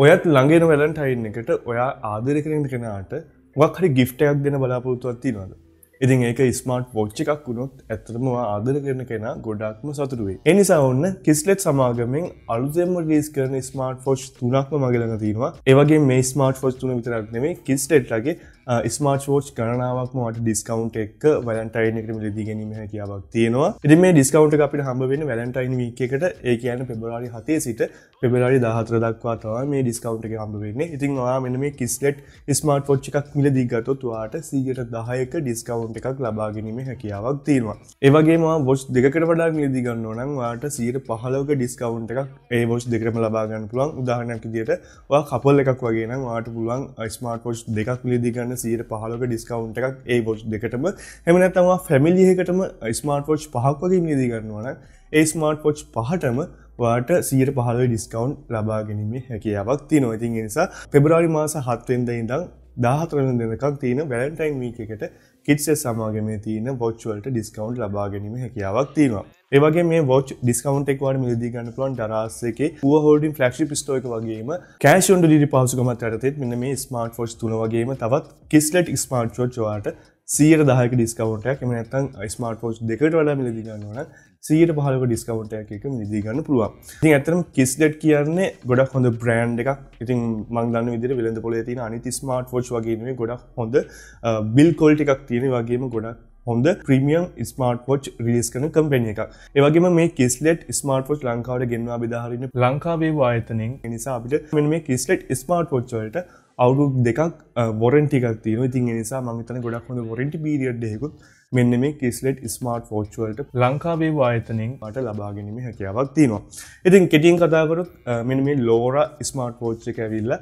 ඔයත් ළඟේන වැලන්ටයින් එකට ඔයා ආදර කරෙන කෙනාට වක් හරි ගිෆ්ටයක් දෙන බලාපොරතුවක් තිනවද ඉතින් ඒක ස්මර්ට් වෝච්ච එකක් වුණොත් ඇතරම ආදර කරන කෙන ගොඩක්ම සතුරුවේ එනිසා ඔන්න කිස්ලෙට් සමාගමෙන් අලුදෙම රීස් කරන ස්මර්ට් ෆෝච් තුනක්ම මගලඟ තියෙනවා ඒවගේ මේ ස්මර්ට් ෆෝස් තුන විතරක්නෙේ කිස්ටෙට්ලගේ ස්මාර්ෝච් ගණනාවක් මට ඩිස්කවන්් එක වලන්ටයින එකට ලදී ගැනීම හැකියාවක් තියෙනවා එඩ මේ ඩිස්කවන්ට අපිට හම්බවෙන වැලන්ටයින් වීකට ඒ කියන පෙබරාරි හතේ සිට පෙබරාරි දහතර දක්වාතව මේ ඩිස්කවන්ට එක හම්බවෙන්නේ ඉතින් වා මෙන මේ කිස්ලට් ස්මාර්ට් ෝච් එකක් මිල දිගතොත්වාට සීගට දහයක ඩිස්කවන්් එකක් ලබාගැනීම හැකියාවක් තියෙනවා ඒවගේවා බොස්් දෙකට වඩා මිලදිගන්න නංවාට සීට පහලෝක ඩිස්කවන්් එකක් ඒ බොස්් දෙකරම ලබාගන්න පුළුවන් උදාහනැකි දියට කපල් එකක් වගේ නම් වාට පුළුවන් ස්මාර්ට් පෝස්් දෙකක් මිලදිගන්න ගන්න සියට පහලක ඩිස්කවන්් එකක් ඒ බෝච් දෙකටම හැමන තමා ෆැමිලියකටම ස්මාර්ට පෝච් පහක්වගේ මියදී කරන්නවන ඒ ස්මාර්ට පෝච් පහටම වාට සීර පහල ඩිස්කවන්් ලබාගැනීමේ හැකියාවක් තිනො ඉතින් නිසා පෙබරාරි මාස හත්වෙන්ද ඉඳම් දාහතරන දෙනකක් තියෙන වැලන්ටයින් වීකට කිට්සේ සමාගමේ තියෙන වොච්වලට ඩිස්කවන්් ලබා ගැනීම හැකියාවක් තියෙනවා. ඒවගේ මේ වොච් ඩිස්කවන්ට එක්වාට මිලදී ගන්න පුලන් ඩරස්සේකේ පුව හෝඩින් ෆලක්ෂි පිස්ටෝක වගේම කෑෂොන්ඩ ඩිරි පාසුකමත් ඇතෙත් මෙන්න මේ ස්මාර්ට් ෆෝච් තුන වගේම තවත් කිස්ලට් ස්මාර්ට් ෝචවාට සියට දාහක ඩිස්කවන්ටයක් එම නැත්තන් ස්මර්ට ෝච් දෙකට වඩා මිලදිගන්නවන සියට පහලක ඩිස්කවන්ටයක් එක මිලදිගන්න පුළුවන් ති ඇතරම කිස්ලෙට් කියන්නේ ගොඩක් හොඳ බ්‍රන්් එකක් ඉතින් මංගලන්න විදිර වෙළඳ පොල තින අනිති ස්මර්ට ෝච් වගේ ගොඩක් හොඳ බිල් කොල්ටිකක් තියෙන වගේම ගොඩක් හොඳ ප්‍රමියම් ස්මර්ට පෝච් රිලිස් කන කම්පෙන එක ඒවගේම මේ කිස්ලෙට් ස්මර්ට පෝච් ලංකාවට ගෙන්වා බිධහරන්න ලංකාවේ වායතනෙන් නිසා අපිට මෙ මේ කිස්ලෙට් ස්මර්ට පෝච්චලට අවුරු දෙකක් වොරෙන්ටිකක් තින ඉතින් නිසා මංතන ගොඩක් හොඳ වොරෙන්ටි පිරිියඩ් හෙකුත් මෙන්න මේ කිස්ලෙට් ස්මර්ට් ෝච්වලට ලංකාවේ වායතනෙන් අට ලබාගැනීම හැකියාවක් තියෙනවා. ඉතින් කෙටියෙන් කතාකරත් මෙන මේ ලෝර ස්මර්ට් පෝච්ච එක ඇවිල්ල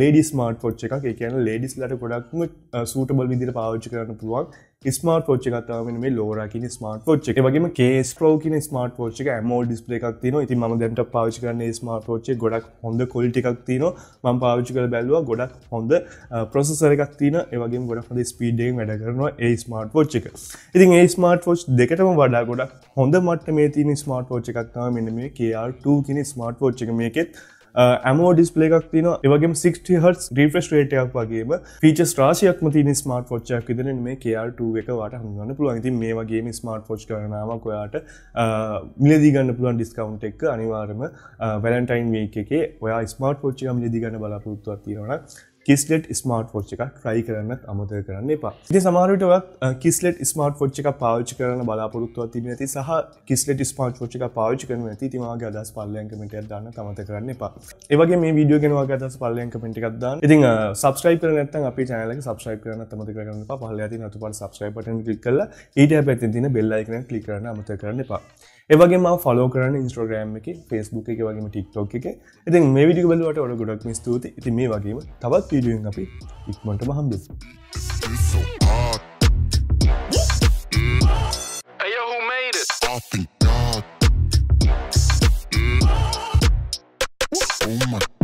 ලේඩි ස්මර්ට් පොච්ච එකක් කියන ලේඩිස් ලට ගොඩක්ම සූටබල් විදිර පාච්ච කරන පුළුවන් ස්මාර්ට පෝච් එකත්තාවම මේ ලෝරකින ස්මාර්ට පෝච් එක වගේම කේස් ප්‍රෝකින ස්මාර්ට පෝච් එක ඇමෝල් ඩිස්පලේ එකක් තින ඉති ම දැට පාවිචි කරන ස්මාර්ට පෝච්චේ ගොඩක් හොඳ කොල්ටිකක් තින ම පාවිචි කර බැලවා ගොඩක් හොඳ ප්‍රසසර එකක් තින ඒවගේ ගොඩක් හොඳ ස්පීඩෙන් වැඩ කරනවා ඒ ස්මාර්ට පෝච් එක ඉතින් ඒ ස්මාර්ට පෝච් දෙකටම වඩා ගොඩක් හොඳ මට මේ තින ස්මාර්ට පෝච් එකක්තාව මෙන මේ කියR2 කින ස්මාර්ට පෝච් එක මේකෙත් ඇමෝ ඩිස්පලේකක් තින ඒවගේ 60හත් රිෆ්‍රෙස් රේටයක් වගේම ෆීච ස්්‍රාශයක්ම තින ස්මර්ට ෝච්චයක් විදරන මේ කියල්ට uh, එක වට හන්න පුළුවන්ති මේ වගේ ස්මර්ට ෝච් කරනාවක් ඔයාට මිලදිගන්න පුළුවන් ඩිස්කවන්් එක් අනිවාර්ම වැලන්ටයින් වේකේ ඔයා ස්මර්ට ෝච්චයම් ලදිගන්න බලාපොරත්තුවක් තියෙනවා කිස්ලෙට් ස්මාර්ට් ෝච් එකක් ට්‍රයි කරන්නත් අමත කරන්න එපා ඉති සමාරටවත් කිස්ලෙට් ස්මාර්ට් ෝච් එක පාච්ච කරන බලාපොරොත්තුව තිබ ඇති සහ කිස්ලෙට් ස්මාර්ට් ෝච් එක පාච් කරන ඇති තිවාගේ අදස් පල්ලයන්කමට දන්න තමත කරන්න එපා ඒවගේ මේ වීඩියෝ ගෙනවාගේ අදස් පල්ලයන්කමට එකක්දන්න ඉතින් සබස්ක්‍රයි කරනත් අපි චනලක සබස්්‍රයි කරන තමත කරන්න පහල ඇති නතු පල් සබස්්‍රයි පටන් ලික් කල ඊට පැත්ති තින බෙල්ලයිකන කලිකරන අමත කරන්න එපා ඒවගේ ෆලෝ කරන ඉස්ට්‍රග්‍රම් එක ෆෙස්බුක් එක වගේම ටික්ටෝක් එක ඉතින් මේ විඩි බලවට ඔඩ ගොඩක් ස්තුති ඉති මේ වගේම තවත් පීඩුවෙන් අපි ඉක්මට මහම් බෙස Oh my